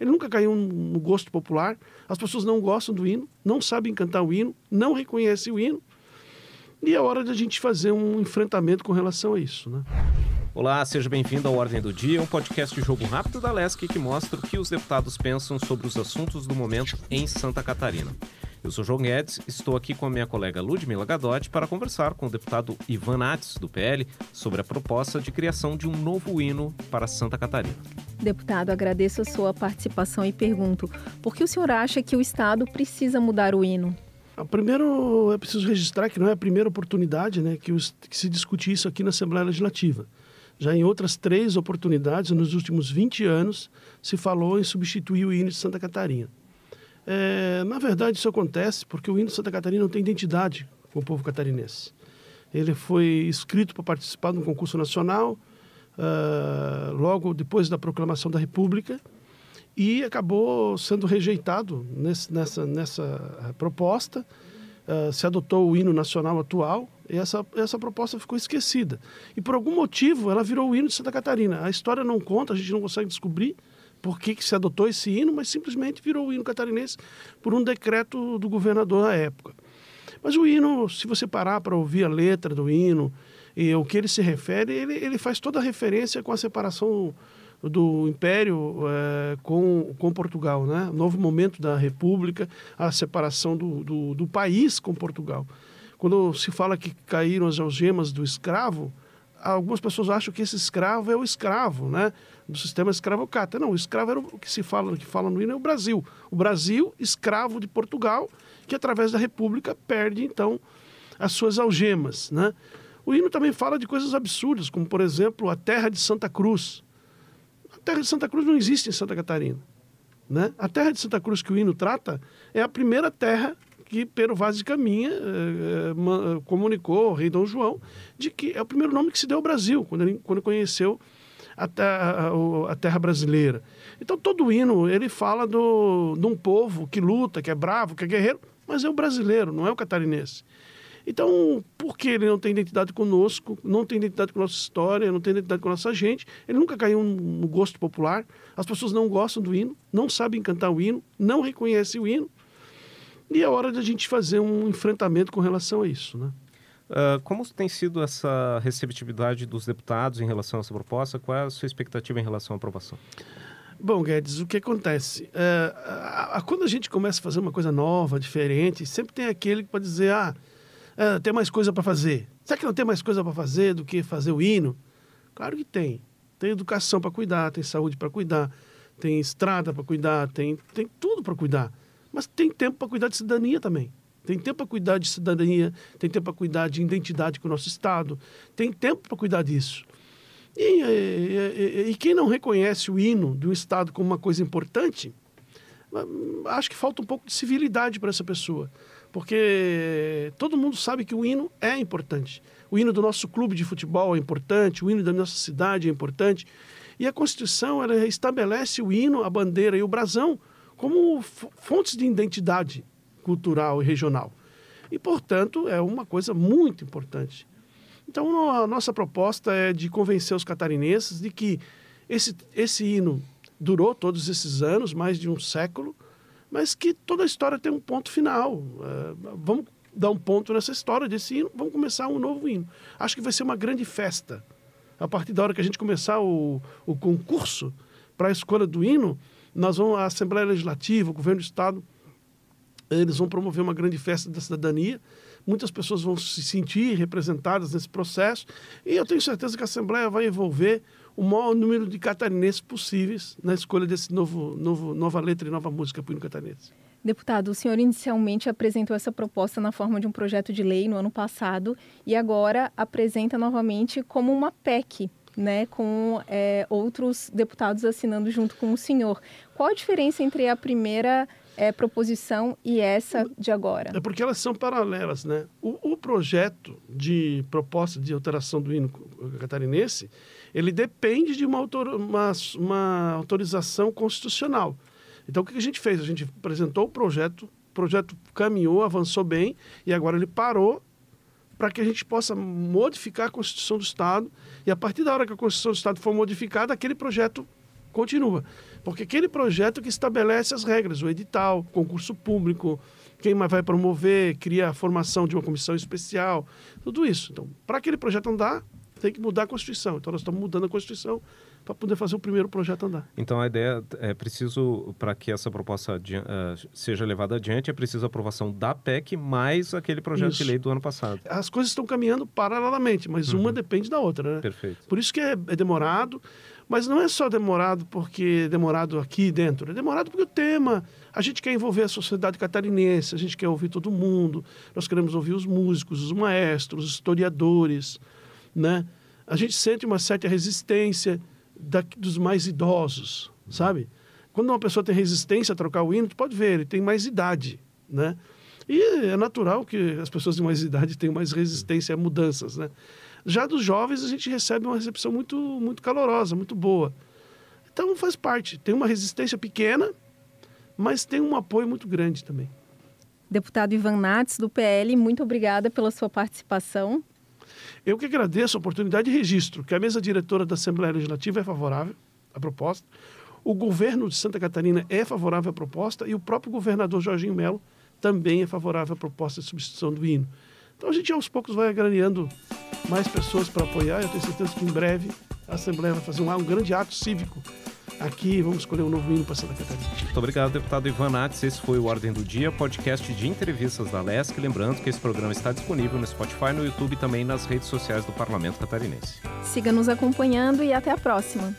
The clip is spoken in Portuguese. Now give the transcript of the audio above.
Ele nunca caiu no gosto popular. As pessoas não gostam do hino, não sabem cantar o hino, não reconhecem o hino. E é hora de a gente fazer um enfrentamento com relação a isso, né? Olá, seja bem-vindo ao Ordem do Dia, um podcast de jogo rápido da LESC que mostra o que os deputados pensam sobre os assuntos do momento em Santa Catarina. Eu sou João Guedes, estou aqui com a minha colega Ludmila Gadotti para conversar com o deputado Ivan Nates, do PL, sobre a proposta de criação de um novo hino para Santa Catarina. Deputado, agradeço a sua participação e pergunto: por que o senhor acha que o Estado precisa mudar o hino? Ah, primeiro, é preciso registrar que não é a primeira oportunidade né, que, os, que se discute isso aqui na Assembleia Legislativa. Já em outras três oportunidades, nos últimos 20 anos, se falou em substituir o hino de Santa Catarina. É, na verdade, isso acontece porque o hino de Santa Catarina não tem identidade com o povo catarinense. Ele foi escrito para participar de um concurso nacional, ah, logo depois da proclamação da República e acabou sendo rejeitado nesse, nessa, nessa ah, proposta. Uh, se adotou o hino nacional atual e essa, essa proposta ficou esquecida. E por algum motivo ela virou o hino de Santa Catarina. A história não conta, a gente não consegue descobrir por que, que se adotou esse hino, mas simplesmente virou o hino catarinense por um decreto do governador da época. Mas o hino, se você parar para ouvir a letra do hino, e o que ele se refere, ele, ele faz toda a referência com a separação do Império é, com, com Portugal, né? O novo momento da República, a separação do, do, do, país com Portugal. Quando se fala que caíram as algemas do escravo, algumas pessoas acham que esse escravo é o escravo, né? Do sistema escravocrata. Não, o escravo era o que se fala, que fala no hino é o Brasil. O Brasil, escravo de Portugal, que através da República perde, então, as suas algemas, né? O hino também fala de coisas absurdas, como, por exemplo, a terra de Santa Cruz. A terra de Santa Cruz não existe em Santa Catarina. Né? A terra de Santa Cruz que o hino trata é a primeira terra que Pero Vaz de Caminha eh, eh, eh comunicou ao rei Dom João de que é o primeiro nome que se deu ao Brasil, quando ele quando conheceu a, terra, a terra brasileira. Então, todo o hino, ele fala do, de um povo que luta, que é bravo, que é guerreiro, mas é o brasileiro, não é o catarinense. Então, porque ele não tem identidade conosco, não tem identidade com a nossa história, não tem identidade com a nossa gente, ele nunca caiu no gosto popular, as pessoas não gostam do hino, não sabem cantar o hino, não reconhecem o hino, e é hora de a gente fazer um enfrentamento com relação a isso, né? Uh, como tem sido essa receptividade dos deputados em relação a essa proposta? Qual é a sua expectativa em relação à aprovação? Bom, Guedes, o que acontece? É, quando a gente começa a fazer uma coisa nova, diferente, sempre tem aquele que pode dizer, ah, ah, tem mais coisa para fazer. Será que não tem mais coisa para fazer do que fazer o hino? Claro que tem. Tem educação para cuidar, tem saúde para cuidar, tem estrada para cuidar, tem, tem tudo para cuidar. Mas tem tempo para cuidar de cidadania também. Tem tempo para cuidar de cidadania, tem tempo para cuidar de identidade com o nosso Estado, tem tempo para cuidar disso. E, e, e, e, quem não reconhece o hino do Estado como uma coisa importante, hum, acho que falta um pouco de civilidade para essa pessoa porque todo mundo sabe que o hino é importante. O hino do nosso clube de futebol é importante, o hino da nossa cidade é importante. E a Constituição ela estabelece o hino, a bandeira e o brasão como fontes de identidade cultural e regional. E, portanto, é uma coisa muito importante. Então, a nossa proposta é de convencer os catarinenses de que esse, esse hino durou todos esses anos, mais de um século, mas que toda história tem um ponto final. É, vamos dar um ponto nessa história desse hino, vamos começar um novo hino. Acho que vai ser uma grande festa. A partir da hora que a gente começar o, o concurso para a escolha do hino, nós vamos, a Assembleia Legislativa, o Governo do Estado, eles vão promover uma grande festa da cidadania. Muitas pessoas vão se sentir representadas nesse processo. E eu tenho certeza que a Assembleia vai envolver o maior número de catarinenses possíveis na escolha desse novo, novo nova letra e nova música para o catarinense. Deputado, o senhor inicialmente apresentou essa proposta na forma de um projeto de lei no ano passado e agora apresenta novamente como uma PEC, né, com é, outros deputados assinando junto com o senhor. Qual a diferença entre a primeira é, proposição e essa é de agora? É porque elas são paralelas, né? O, o projeto de proposta de alteração do hino catarinense, ele depende de uma, autor, uma, uma autorização constitucional. Então, o que a gente fez? A gente apresentou o projeto, o projeto caminhou, avançou bem, e agora ele parou para que a gente possa modificar a Constituição do Estado, e a partir da hora que a Constituição do Estado for modificada, aquele projeto continua. Porque aquele projeto que estabelece as regras, o edital, concurso público, quem vai promover, cria a formação de uma comissão especial, tudo isso. Então, para aquele projeto andar, tem que mudar a Constituição. Então, nós estamos mudando a Constituição para poder fazer o primeiro projeto andar. Então, a ideia é preciso, para que essa proposta uh, seja levada adiante, é preciso a aprovação da PEC mais aquele projeto isso. de lei do ano passado. As coisas estão caminhando paralelamente, mas uhum. uma depende da outra, né? Perfeito. Por isso que é, é demorado. Mas não é só demorado porque demorado aqui dentro, é demorado porque o tema. A gente quer envolver a sociedade catarinense, a gente quer ouvir todo mundo, nós queremos ouvir os músicos, os maestros, os historiadores, né? A gente sente uma certa resistência da, dos mais idosos, sabe? Quando uma pessoa tem resistência a trocar o hino, tu pode ver, ele tem mais idade, né? E é natural que as pessoas de mais idade tenham mais resistência a mudanças, né? Já dos jovens, a gente recebe uma recepção muito, muito calorosa, muito boa. Então faz parte. Tem uma resistência pequena, mas tem um apoio muito grande também. Deputado Ivan Nats, do PL, muito obrigada pela sua participação. Eu que agradeço a oportunidade e registro que a mesa diretora da Assembleia Legislativa é favorável à proposta, o governo de Santa Catarina é favorável à proposta e o próprio governador Jorginho Melo também é favorável à proposta de substituição do hino. Então a gente aos poucos vai agranhando mais pessoas para apoiar. Eu tenho certeza que em breve a Assembleia vai fazer um, um grande ato cívico aqui vamos escolher um novo hino para Santa Catarina. Muito obrigado, deputado Ivan Nates. Esse foi o Ordem do Dia, podcast de entrevistas da LESC. Lembrando que esse programa está disponível no Spotify, no YouTube e também nas redes sociais do Parlamento Catarinense. Siga nos acompanhando e até a próxima.